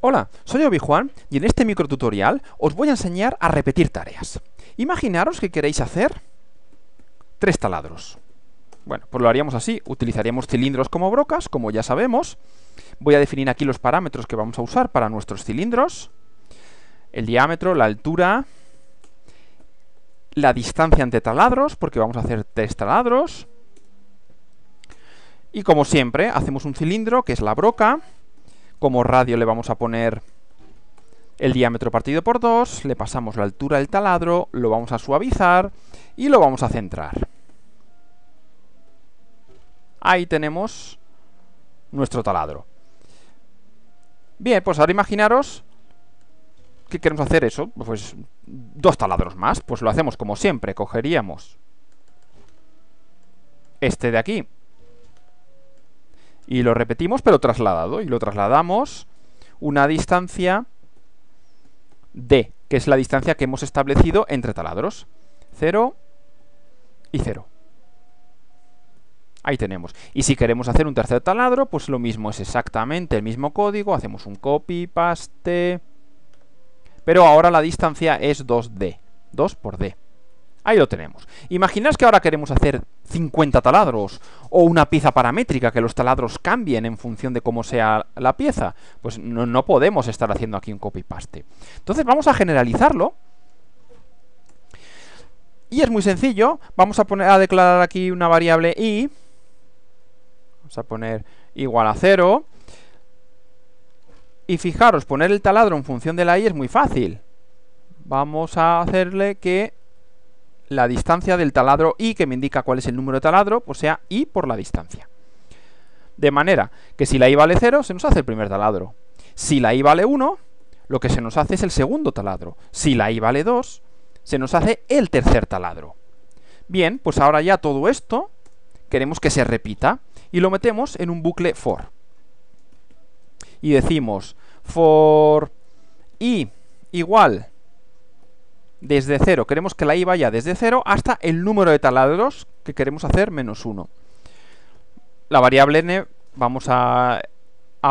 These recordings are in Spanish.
Hola, soy Obi-Juan y en este microtutorial os voy a enseñar a repetir tareas. Imaginaros que queréis hacer tres taladros. Bueno, pues lo haríamos así, utilizaríamos cilindros como brocas, como ya sabemos. Voy a definir aquí los parámetros que vamos a usar para nuestros cilindros. El diámetro, la altura, la distancia entre taladros, porque vamos a hacer tres taladros. Y como siempre, hacemos un cilindro, que es la broca, como radio le vamos a poner el diámetro partido por 2, le pasamos la altura del taladro, lo vamos a suavizar y lo vamos a centrar. Ahí tenemos nuestro taladro. Bien, pues ahora imaginaros que queremos hacer eso, pues dos taladros más, pues lo hacemos como siempre, cogeríamos este de aquí y lo repetimos, pero trasladado. Y lo trasladamos una distancia D, que es la distancia que hemos establecido entre taladros. 0 y 0. Ahí tenemos. Y si queremos hacer un tercer taladro, pues lo mismo es exactamente el mismo código. Hacemos un copy, paste... Pero ahora la distancia es 2D. 2 por D. Ahí lo tenemos. Imaginaos que ahora queremos hacer 50 taladros o una pieza paramétrica, que los taladros cambien en función de cómo sea la pieza. Pues no, podemos estar haciendo aquí un copy-paste. Entonces vamos a generalizarlo. Y es muy sencillo. Vamos a, poner, a declarar aquí una variable i. Vamos a poner igual a 0. Y fijaros, poner el taladro en función de la i es muy fácil. Vamos a hacerle que la distancia del taladro y, que me indica cuál es el número de taladro, pues sea i por la distancia. De manera que si la i vale 0, se nos hace el primer taladro. Si la i vale 1, lo que se nos hace es el segundo taladro. Si la i vale 2, se nos hace el tercer taladro. Bien, pues ahora ya todo esto queremos que se repita y lo metemos en un bucle for. Y decimos for i igual desde 0. Queremos que la i vaya desde 0 hasta el número de taladros que queremos hacer menos 1. La variable n vamos a,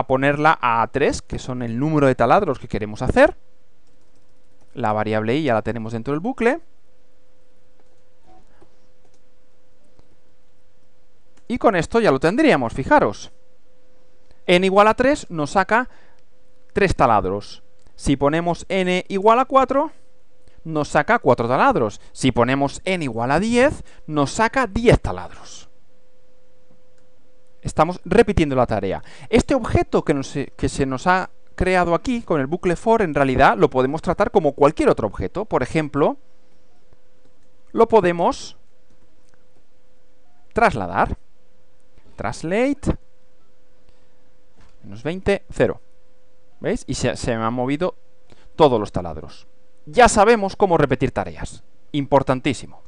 ponerla a 3, que son el número de taladros que queremos hacer. La variable i ya la tenemos dentro del bucle. Y con esto ya lo tendríamos, fijaros. n igual a 3 nos saca 3 taladros. Si ponemos n igual a 4, nos saca 4 taladros. Si ponemos n igual a 10, nos saca 10 taladros. Estamos repitiendo la tarea. Este objeto que, se nos ha creado aquí con el bucle for, en realidad lo podemos tratar como cualquier otro objeto. Por ejemplo, lo podemos trasladar. Translate. Menos 20, 0. ¿Veis? Y se, se me han movido todos los taladros ya sabemos cómo repetir tareas. Importantísimo.